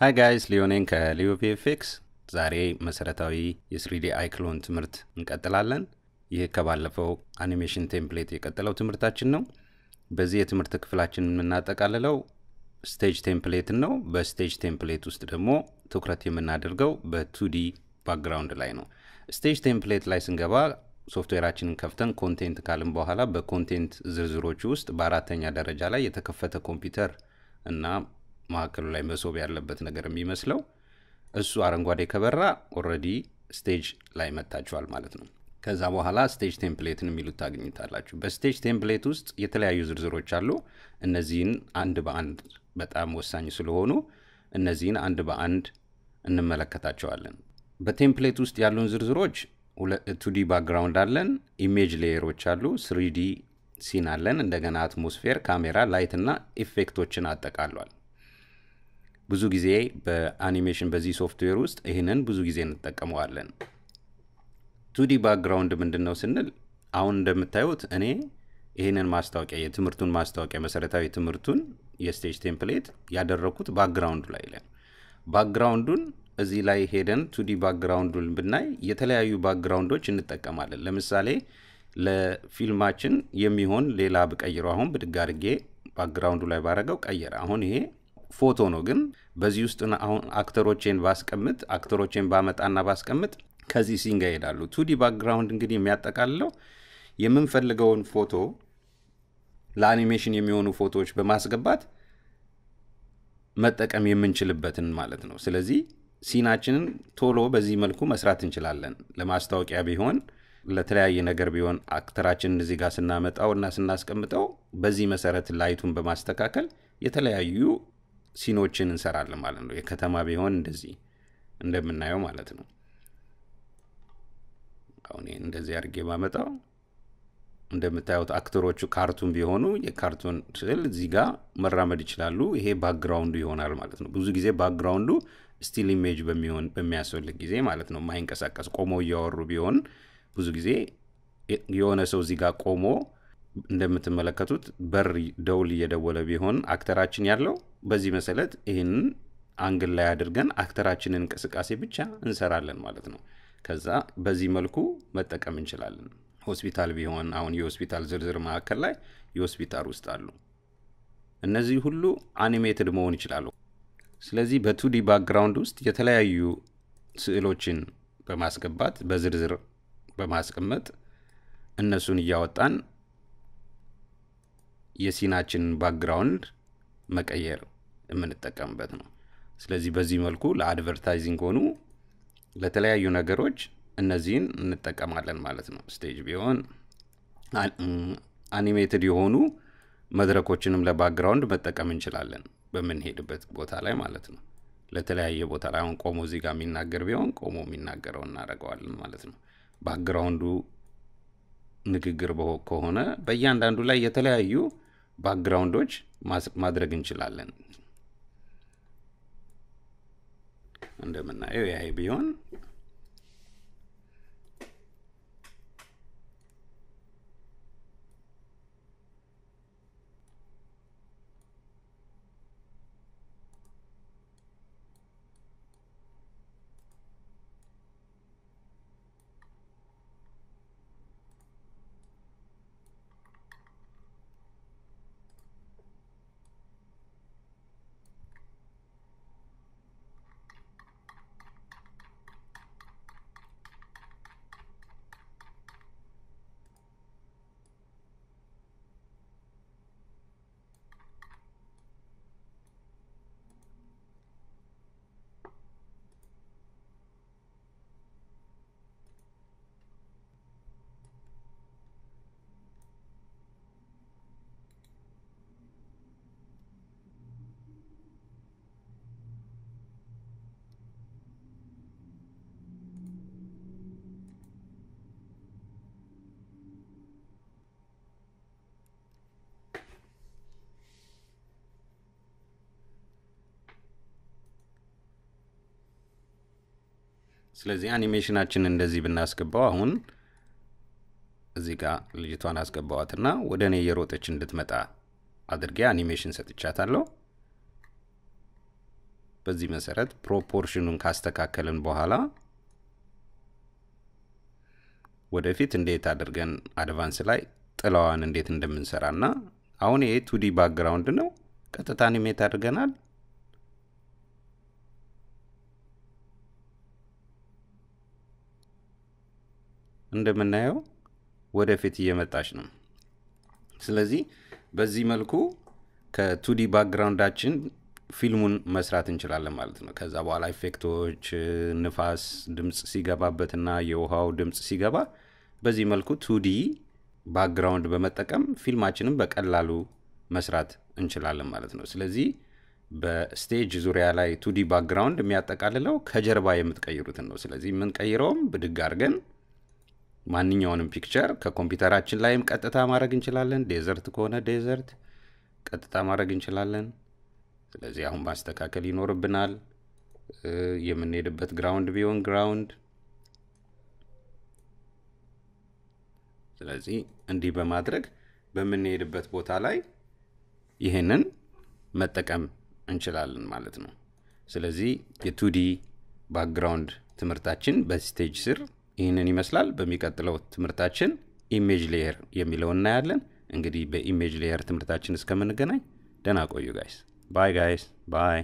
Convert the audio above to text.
ሀይ ጋይስ ሊዮኔን ከሊዮ ቪኤፍኤክስ። ዛሬ መሰረታዊ የስሪዲ አይክሎን ትምህርት እንቀጥላለን። ይህ ከባለፈው አኒሜሽን ቴምፕሌት የቀጠለው ትምህርታችን ነው። በዚህ የትምህርት ክፍላችን የምናጠቃልለው ስቴጅ ቴምፕሌትን ነው። በስቴጅ ቴምፕሌት ውስጥ ደግሞ ትኩረት የምናደርገው በቱዲ ባክግራውንድ ላይ ነው። ስቴጅ ቴምፕሌት ላይ ስንገባ ሶፍትዌራችንን ከፍተን ኮንቴንት ካልን በኋላ በኮንቴንት ዝርዝሮች ውስጥ በአራተኛ ደረጃ ላይ የተከፈተ ኮምፒውተር እና መካከሉ ላይ መሶብ ያለበት ነገር የሚመስለው እሱ አረንጓዴ ከበራ ኦረዲ ስቴጅ ላይ መታችኋል ማለት ነው። ከዛ በኋላ ስቴጅ ቴምፕሌትን የሚሉት ታገኙታላችሁ። በስቴጅ ቴምፕሌት ውስጥ የተለያዩ ዝርዝሮች አሉ። እነዚህን አንድ በአንድ በጣም ወሳኝ ስለሆኑ እነዚህን አንድ በአንድ እንመለከታቸዋለን። በቴምፕሌት ውስጥ ያሉን ዝርዝሮች ቱዲ ባክግራውንድ አለን፣ ኢሜጅ ሌየሮች አሉ፣ ስሪዲ ሲን አለን፣ እንደገና አትሞስፌር፣ ካሜራ፣ ላይት እና ኢፌክቶችን አጠቃሏል። ብዙ ጊዜ በአኒሜሽን በዚህ ሶፍትዌር ውስጥ ይህንን ብዙ ጊዜ እንጠቀመዋለን። ቱዲ ባክግራውንድ ምንድን ነው ስንል አሁን እንደምታዩት እኔ ይህንን ማስታወቂያ የትምህርቱን ማስታወቂያ መሰረታዊ ትምህርቱን የስቴጅ ቴምፕሌት ያደረግኩት ባክግራውንዱ ላይ ለን ባክግራውንዱን እዚህ ላይ ሄደን ቱዲ ባክግራውንዱን ብናይ የተለያዩ ባክግራውንዶች እንጠቀማለን። ለምሳሌ ለፊልማችን የሚሆን ሌላ ብቀይረው አሁን ብድግ አድርጌ ባክግራውንዱ ላይ ባረገው ቀየረ። አሁን ይሄ ፎቶ ነው፣ ግን በዚህ ውስጥ አሁን አክተሮቼን ባስቀምጥ አክተሮቼን ባመጣና ባስቀምጥ ከዚህ ሲን ጋር ይሄዳሉ። ቱዲ ባክግራውንድ እንግዲህ የሚያጠቃልለው የምንፈልገውን ፎቶ ለአኒሜሽን የሚሆኑ ፎቶዎች በማስገባት መጠቀም የምንችልበትን ማለት ነው። ስለዚህ ሲናችንን ቶሎ በዚህ መልኩ መስራት እንችላለን። ለማስታወቂያ ቢሆን ለተለያየ ነገር ቢሆን አክተራችንን እዚህ ጋር ስናመጣው እና ስናስቀምጠው በዚህ መሰረት ላይቱን በማስተካከል የተለያዩ ሲኖችን እንሰራለን ማለት ነው። የከተማ ቢሆን እንደዚህ እንደምናየው ማለት ነው። አሁን እንደዚህ አድርጌ ማመጣው እንደምታዩት አክተሮቹ ካርቱን ቢሆኑ የካርቱን ስል እዚህ ጋር መራመድ ይችላሉ። ይሄ ባክግራውንዱ ይሆናል ማለት ነው። ብዙ ጊዜ ባክግራውንዱ ስቲል ኢሜጅ በሚሆን በሚያስፈልግ ጊዜ ማለት ነው ማይንቀሳቀስ ቆሞ እያወሩ ቢሆን ብዙ ጊዜ የሆነ ሰው እዚህ ጋር ቆሞ እንደምትመለከቱት በር ደውል እየደወለ ቢሆን አክተራችን ያለው በዚህ መሰለት ይህንን አንግል ላይ አድርገን አክተራችንን እንቅስቃሴ ብቻ እንሰራለን ማለት ነው። ከዛ በዚህ መልኩ መጠቀም እንችላለን። ሆስፒታል ቢሆን አሁን የሆስፒታል ዝርዝር መካከል ላይ የሆስፒታል ውስጥ አሉ። እነዚህ ሁሉ አኒሜትድ መሆን ይችላሉ። ስለዚህ በቱዲ ባክግራውንድ ውስጥ የተለያዩ ስዕሎችን በማስገባት በዝርዝር በማስቀመጥ እነሱን እያወጣን የሲናችንን ባክግራውንድ መቀየር የምንጠቀምበት ነው። ስለዚህ በዚህ መልኩ ለአድቨርታይዚንግ ሆኑ ለተለያዩ ነገሮች እነዚህን እንጠቀማለን ማለት ነው። ስቴጅ ቢሆን አኒሜትድ የሆኑ መድረኮችንም ለባክግራውንድ መጠቀም እንችላለን። በምንሄድበት ቦታ ላይ ማለት ነው። ለተለያየ ቦታ ላይ አሁን ቆሞ እዚህ ጋር የሚናገር ቢሆን ቆሞ የሚናገረው እናደርገዋለን ማለት ነው። ባክግራውንዱ ንግግር ከሆነ በእያንዳንዱ ላይ የተለያዩ ባክግራውንዶች ማድረግ እንችላለን። እንደምናየው ይሄ ቢሆን ስለዚህ አኒሜሽናችን እንደዚህ ብናስገባው አሁን እዚህ ጋር ልጅቷን አስገባዋትና ወደ እኔ እየሮጠች እንድትመጣ አድርጌ አኒሜሽን ሰጥቻታለሁ። በዚህ መሰረት ፕሮፖርሽኑን ካስተካከልን በኋላ ወደፊት እንዴት አድርገን አድቫንስ ላይ ጥላዋን እንዴት እንደምንሰራና አሁን ይሄ ቱዲ ባክግራውንድ ነው። ቀጥታ አኒሜት አድርገናል። እንደምናየው ወደፊት እየመጣች ነው። ስለዚህ በዚህ መልኩ ከቱዲ ባክግራውንዳችን ፊልሙን መስራት እንችላለን ማለት ነው። ከዛ በኋላ ኢፌክቶች፣ ንፋስ ድምፅ ሲገባበትና የውሃው ድምፅ ሲገባ በዚህ መልኩ ቱዲ ባክግራውንድ በመጠቀም ፊልማችንን በቀላሉ መስራት እንችላለን ማለት ነው። ስለዚህ በስቴጅ ዙሪያ ላይ ቱዲ ባክግራውንድ የሚያጠቃልለው ከጀርባ የምትቀይሩትን ነው። ስለዚህ የምንቀይረውም ብድግ አድርገን ማንኛውንም ፒክቸር ከኮምፒውተራችን ላይም ቀጥታ ማድረግ እንችላለን። ዴዘርት ከሆነ ዴዘርት ቀጥታ ማድረግ እንችላለን። ስለዚህ አሁን ማስተካከል ይኖርብናል። የምንሄድበት ግራውንድ ቢሆን ግራውንድ። ስለዚህ እንዲህ በማድረግ በምንሄድበት ቦታ ላይ ይህንን መጠቀም እንችላለን ማለት ነው። ስለዚህ የቱዲ ባክግራውንድ ትምህርታችን በስቴጅ ስር ይህንን ይመስላል። በሚቀጥለው ትምህርታችን ኢሜጅ ሌየር የሚለው እናያለን። እንግዲህ በኢሜጅ ሌየር ትምህርታችን እስከምንገናኝ ደህና ቆዩ ጋይስ። ባይ ጋይስ ባይ።